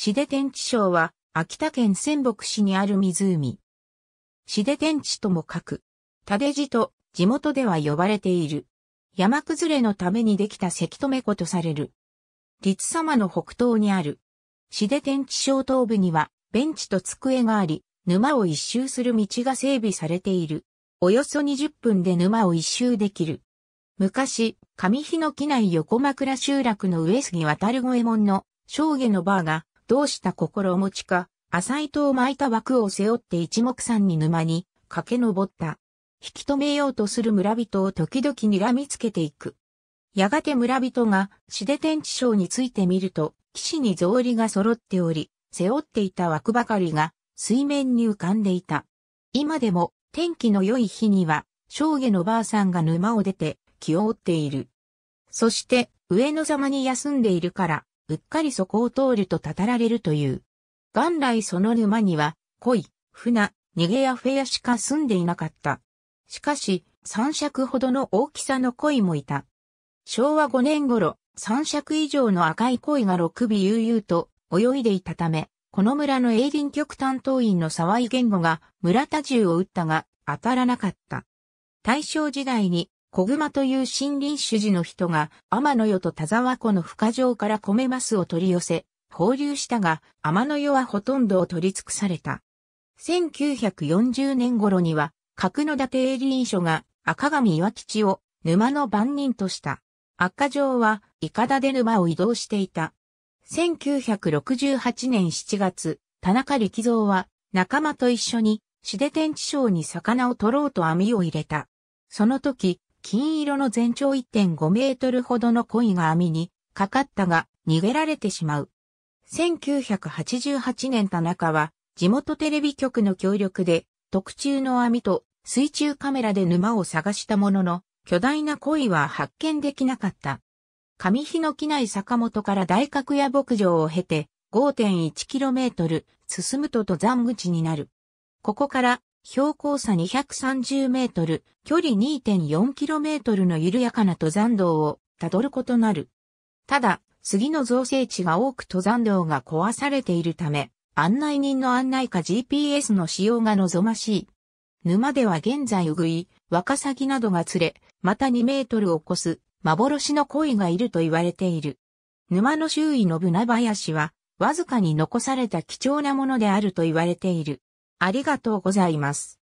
シデ天地省は、秋田県仙北市にある湖。シデ天地とも書く。タデジと地元では呼ばれている。山崩れのためにできた石留湖とされる。立様の北東にある。シデ天地省東部には、ベンチと机があり、沼を一周する道が整備されている。およそ20分で沼を一周できる。昔、上日の木内横枕集落の上杉渡る五右衛門の、正下のバーがどうした心持ちか、浅糸を巻いた枠を背負って一目散に沼に駆け上った。引き止めようとする村人を時々睨みつけていく。やがて村人が、死で天地章についてみると、騎士に草履が揃っており、背負っていた枠ばかりが、水面に浮かんでいた。今でも、天気の良い日には、正下のばあさんが沼を出て、気を負っている。そして、上野様に休んでいるから、うっかりそこを通るとたたられるという。元来その沼には、恋、船、逃げやフェアしか住んでいなかった。しかし、三尺ほどの大きさの鯉もいた。昭和5年頃、三尺以上の赤い鯉が六尾悠々と泳いでいたため、この村の営林局担当員の沢井言語が村田銃を撃ったが当たらなかった。大正時代に小熊という森林主事の人が、天の世と田沢湖の深城から米マスを取り寄せ、放流したが、天の世はほとんどを取り尽くされた。1940年頃には、角立営林所が赤上岩吉を沼の番人とした。赤城は、イカダで沼を移動していた。1968年7月、田中力蔵は、仲間と一緒に、志出天地省に魚を取ろうと網を入れた。その時、金色の全長1.5メートルほどの鯉が網にかかったが逃げられてしまう。1988年田中は地元テレビ局の協力で特注の網と水中カメラで沼を探したものの巨大な鯉は発見できなかった。上日の木内坂本から大角屋牧場を経て 5.1km 進むと登山口になる。ここから標高差230メートル、距離2.4キロメートルの緩やかな登山道をたどることなる。ただ、杉の造成地が多く登山道が壊されているため、案内人の案内か GPS の使用が望ましい。沼では現在うぐい、ワカサギなどが釣れ、また2メートルを超す幻の鯉がいると言われている。沼の周囲のブナ林は、わずかに残された貴重なものであると言われている。ありがとうございます。